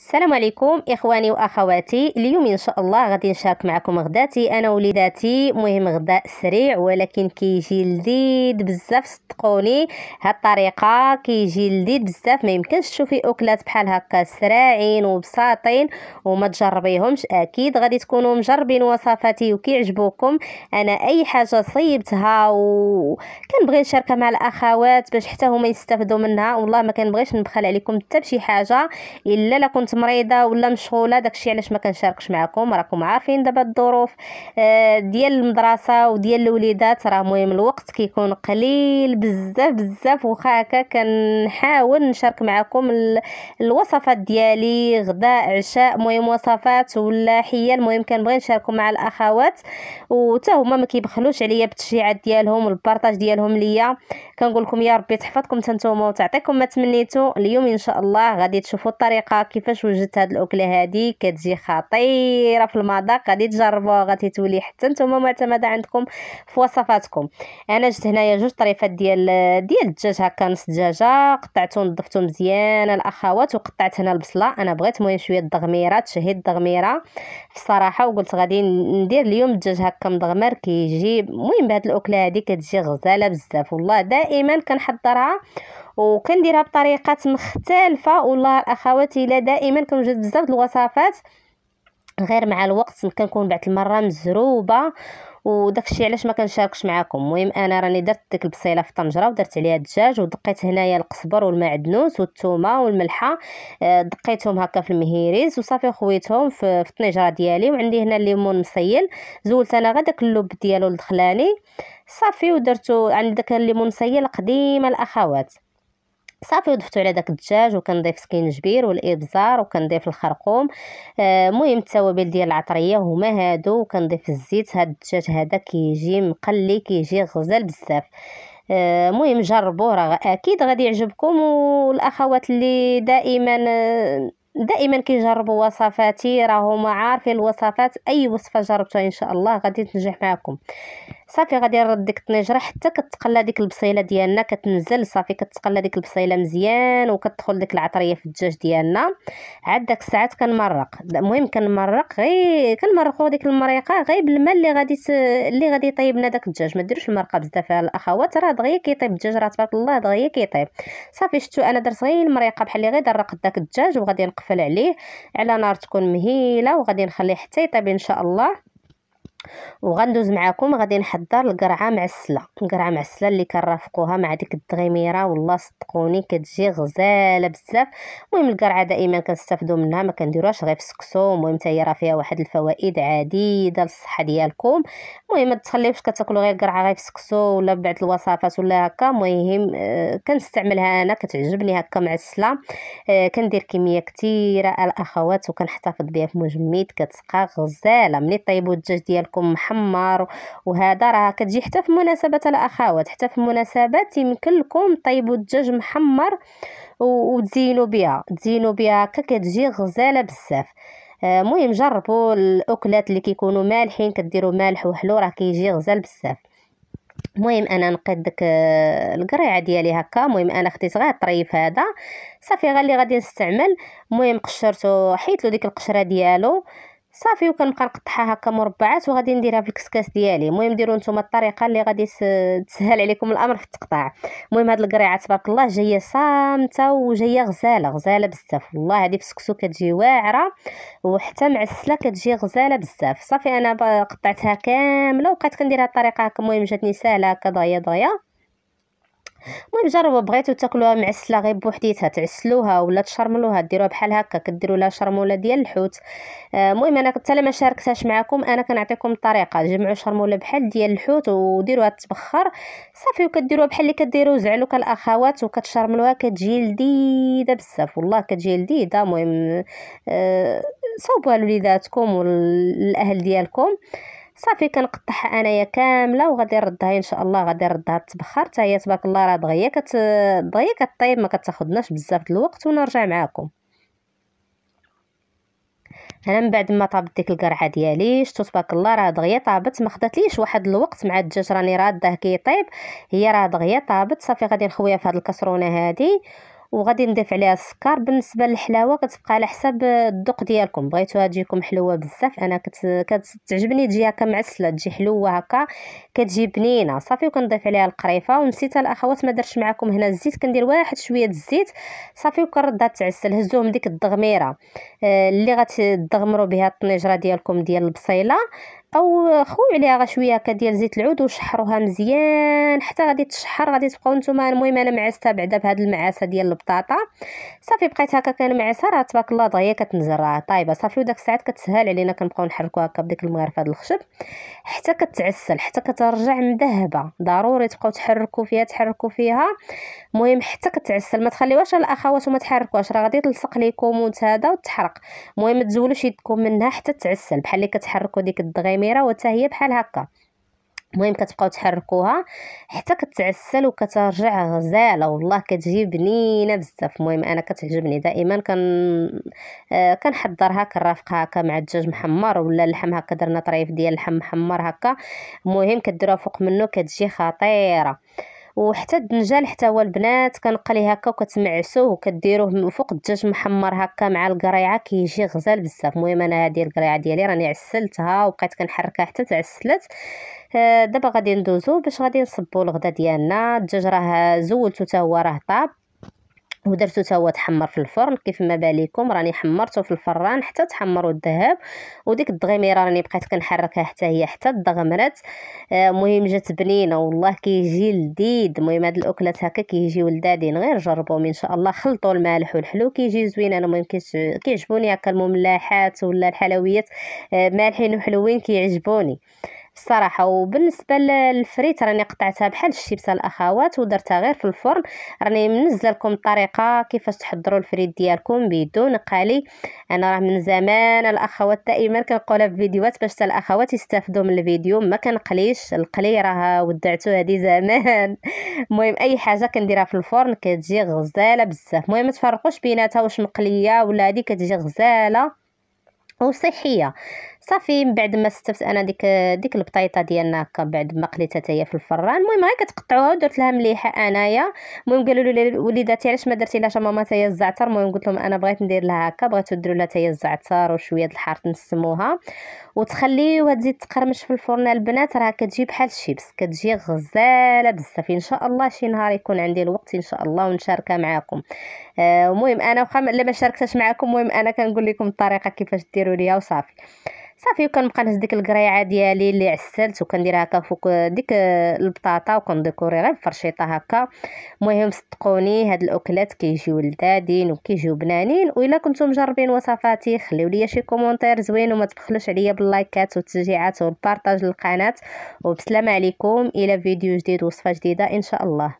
السلام عليكم اخواني واخواتي اليوم ان شاء الله غادي نشارك معكم غداتي انا وليداتي مهم غداء سريع ولكن كيجي لذيذ بزاف صدقوني هاد الطريقه كيجي لذيذ بزاف ما يمكنش تشوفي اكلات بحال هكا سراعين وبساطين وما تجربيهمش اكيد غادي تكونوا مجربين وصفاتي وكيعجبوكم انا اي حاجه صيبتها وكنبغي نشاركها مع الاخوات باش حتى هما يستافدوا منها والله ما كنبغيش نبخل عليكم حتى بشي حاجه الا لكم كنت كنت مريضه ولا مشغوله داكشي علاش ما كنشاركش معكم راكم عارفين دابا الظروف آه، ديال المدرسه وديال الوليدات راه مهم الوقت كيكون قليل بزاف بزاف واخا هكا كنحاول نشارك معكم الوصفات ديالي غداء عشاء مهم وصفات ولا حيه المهم كنبغي نشاركو مع الاخوات وتا هما ما كيبخلوش عليا بالتشجيعات ديالهم والبارطاج ديالهم ليا كنقول لكم يا ربي تحفظكم تنتوما وتعطيكم ما تمنيتو اليوم ان شاء الله غادي تشوفوا الطريقه كيفاش وجدت هاد الاكله هادي كتجي خطيره في المذاق غادي تجربوها غادي تولي حتى نتوما معتمده عندكم في وصفاتكم انا جبت هنايا جوج طريفات ديال ديال الدجاج هكا نص دجاجه قطعته نظفتو مزيان الاخوات وقطعت هنا البصله انا بغيت المهم شويه الدغميره تشهي الضغميره بصراحه وقلت غادي ندير اليوم الدجاج هكا مدغمر كيجي المهم بهاد الاكله هادي كتجي غزاله بزاف والله دائما دائما كنحضرها وكنديرها بطريقات مختلفه والله الاخوات الا دائما كنوجد بزاف الوصفات غير مع الوقت كنكون بعد المره مزروبه وداكشي علاش ما كنشاركش معكم المهم انا راني درت ديك البصيله في طنجره ودرت عليها الدجاج ودقيت هنايا القزبر والمعدنوس والثومه والملحه آه، دقيتهم هكا في المهيريز وصافي خويتهم في الطنجره ديالي وعندي هنا الليمون مسيل زولت انا غير داك اللب ديالو الدخلاني صافي ودرتو عند داك الليمون مسيل قديمه الاخوات صافي وضفتو على داك الدجاج وكنضيف سكينجبير والابزار وكنضيف الخرقوم آه، المهم التوابل ديال العطريه هما هادو وكنضيف الزيت هاد الدجاج هذا كيجي مقلي كيجي غزال بزاف آه، المهم جربوه راه اكيد غادي يعجبكم والاخوات اللي دائما آه، دائما كيجربوا وصفاتي راهما عارفين الوصفات اي وصفه جربتها ان شاء الله غادي تنجح معكم صافي غادي نرد ديك الطنجره حتى كتقلى ديك البصيله ديالنا كتنزل صافي كتقلى ديك البصيله مزيان وكتدخل ديك العطريه في الدجاج ديالنا عاد داك الساعات كنمرق المهم كنمرق غير كنمرقوا ديك المريقه غير بالماء اللي غادي ت... اللي غادي يطيب لنا داك الدجاج ما ديروش المرقه بزاف الاخوات راه دغيا كيطيب الدجاج راه تبارك الله دغيا كيطيب صافي شفتو انا درت غير المريقه بحال اللي غير درقت داك الدجاج وغادي نقفل عليه على نار تكون مهيله وغادي نخليه حتى يطيب ان شاء الله وغندوز معاكم غادي نحضر القرعه معسله القرعه معسله اللي كنرافقوها مع ديك الدغيميره والله صدقوني كتجي غزاله بزاف المهم القرعه دائما كنستافدوا منها ما كنديروهاش غير في السكسو المهم حتى هي راه فيها واحد الفوائد عديده للصحه ديالكم المهم ما تخليوش كتاكلوا غير القرعه غير في السكسو ولا بعض الوصفات ولا هكا المهم آه، كنستعملها انا كتعجبني هكا معسله آه، كندير كميه كثيره الاخوات وكنحتفظ بها في مجمد كتسقى غزاله ملي طيبوا الدجاج ديالكم ديالكم محمر وهذا راه كتجي حتى في مناسبه الاخوات حتى في مناسبات يمكن لكم طيبوا الدجاج محمر وتزينوا بها تزينوا بها كتجي غزاله بزاف المهم آه، جربوا الاكلات اللي كيكونوا مالحين كديروا مالح وحلو راه كيجي غزال بزاف المهم انا نقيت ديك آه، القريعه ديالي هكا المهم انا خديت غير الطريف هذا صافي غير اللي غادي نستعمل المهم قشرته حيت له ديك القشره ديالو صافي وكنبقى نقطعها هكا مربعات وغادي نديرها في الكسكاس ديالي المهم ديروا نتوما الطريقه اللي غادي تسهل عليكم الامر في التقطاع المهم هاد القريعه تبارك الله جايه صامته وجايه غزاله غزاله بزاف والله هذه في السكسو كتجي واعره وحتى معسله كتجي غزاله بزاف صافي انا قطعتها كامله وبقيت كندير الطريقه هكا المهم جاتني سهله هكا ضايه ضايه المهم جربوا بغيتو تاكلوها معسله غير بوحديتها تعسلوها ولا تشرملوها ديروها بحال هكا كديروا لها شرموله ديال الحوت آه، المهم انا حتى ما شاركتهاش معكم انا كنعطيكم الطريقه جمعوا شرموله بحال ديال الحوت وديروها تبخر صافي وكديروها بحال اللي كديروا زعلوك الاخوات وكتشرملوها كتجي لذيذه بزاف والله كتجي لذيذه المهم أه صوبوها لوليداتكم والاهل ديالكم صافي كنقطعها انايا كامله وغادي نردها ان شاء الله غادي نردها تبخر حتى هي تبارك الله راه دغيا كت دغيا كطيب ما كتاخذناش بزاف د الوقت ونرجع معكم انا من بعد ما طابت ديك القرعه ديالي شتو تبارك الله راه دغيا طابت ما خداتليش واحد الوقت مع الدجاج راني راداه كيطيب هي راه دغيا طابت صافي غادي نخويها في هذه الكسرونه هادي وغادي نضيف عليها السكر بالنسبه للحلاوه كتبقى على حساب الذوق ديالكم بغيتوها تجيكم حلوه بزاف انا كتعجبني تجي هكا معسله تجي حلوه هكا كتجي بنينه صافي وكنضيف عليها القريفه ونسيت الاخوات ما درتش معكم هنا الزيت كندير واحد شويه الزيت صافي وكنردها تعسل هزوهم ديك الدغميره آه، اللي غتدغمروا بها الطنجره ديالكم ديال البصيله او خويو عليها غا شويه هكا ديال زيت العود وشحروها مزيان حتى غادي تشحر غادي تبقاو نتوما المهم انا معستها بعدا بهاد المعاسه ديال البطاطا صافي بقيت هكا كنمعسها راه تبارك الله دغيا كتنزل راه طايبه صافي وداك الساعات كتسهل علينا كنبقاو نحركوها هكا بديك المغرفه ديال الخشب حتى كتعسل حتى كترجع مذهبه ضروري تبقاو تحركوا فيها تحركوا فيها المهم حتى كتعسل ما تخليوهاش الاخوات وما تحركوهاش راه غادي تلصق ليكم وتهدا وتحرق المهم ما تزولوش يدكم منها حتى تعسل بحال اللي كتحركوا ديك الدغيا الكاميرا وتا هي بحال هكا المهم كتبقاو تحركوها حتى كتعسل وكترجع غزاله والله كتجي بنينه بزاف المهم انا كتعجبني دائما كن آه، كنحضرها كنرافقها هكا مع الدجاج محمر ولا اللحم هكا درنا طريف ديال اللحم محمر هكا المهم كديروها فوق منه كتجي خطيره وحتى الدنجال حتى هو البنات كنقليه هكا وكتمعسوه وكديروه من فوق الدجاج محمر هكا مع القريعه كيجي غزال بزاف المهم انا هذه القريعه ديالي راني عسلتها وبقيت كنحركها حتى تعسلت آه، دابا غادي ندوزو باش غادي نصبو الغدا ديالنا الدجاج راه زولتو حتى هو راه طاب ودرته تا هو تحمر في الفرن كيف ما باليكم راني حمرته في الفران حتى تحمر الذهب وديك الدغميره راني بقيت كنحركها حتى هي حتى دغمرت المهم آه، جات بنينه والله كيجي لذيذ المهم هاد الاكلات هكا كيجيو لذادين غير جربوهم ان شاء الله خلطوا المالح والحلو كيجي زوين انا المهم كيعجبوني هكا المملاحات ولا الحلويات آه، مالحين وحلوين كيعجبوني الصراحه وبالنسبه للفريت راني قطعتها بحال الشيبس الاخوات ودرتها غير في الفرن راني منزل لكم الطريقه كيفاش تحضروا الفريت ديالكم بدون قلي انا راه من زمان الاخوات دائما كنقولها في فيديوهات باش حتى الاخوات يستافدوا من الفيديو ما كنقليش القلي راه ودعته هذه زمان المهم اي حاجه كنديرها في الفرن كتجي غزاله بزاف المهم متفرقوش تفرقوش بيناتها واش مقليه ولا هذه كتجي غزاله وصحيه صافي من بعد ما استفت انا ديك ديك البطيطه ديالنا هكا بعد ما قليتها حتى هي في الفران المهم غير كتقطعوها ودرت لها مليحه انايا المهم قالوا لي وليداتي علاش ما درتي لهاش ماما حتى هي الزعتر المهم قلت لهم انا بغيت ندير لها هكا بغيتو ديروا لها حتى هي الزعتر وشويه د الحار تنسموها وتخليوها تزيد تقرمش في الفرن البنات راه كتجي بحال الشيبس كتجي غزاله بزاف ان شاء الله شي نهار يكون عندي الوقت ان شاء الله ونشاركها معكم آه، المهم آه انا واخا الا ما شاركتش معكم المهم انا كنقول لكم الطريقه كيفاش ديروا ليها وصافي صافي وكنبقى نهز ديك القريعه ديالي اللي عسلت وكندير هكا فوق ديك البطاطا وكنديكوري غير بفرشيطه هكا المهم صدقوني هاد الاكلات كيجيو لذادين وكيجيو بنانين والا كنتو مجربين وصفاتي خليو ليا شي كومونتير زوين وما تبخلوش عليا باللايكات والتشجيعات والبارطاج للقناه وبسلامه عليكم الى فيديو جديد وصفه جديده ان شاء الله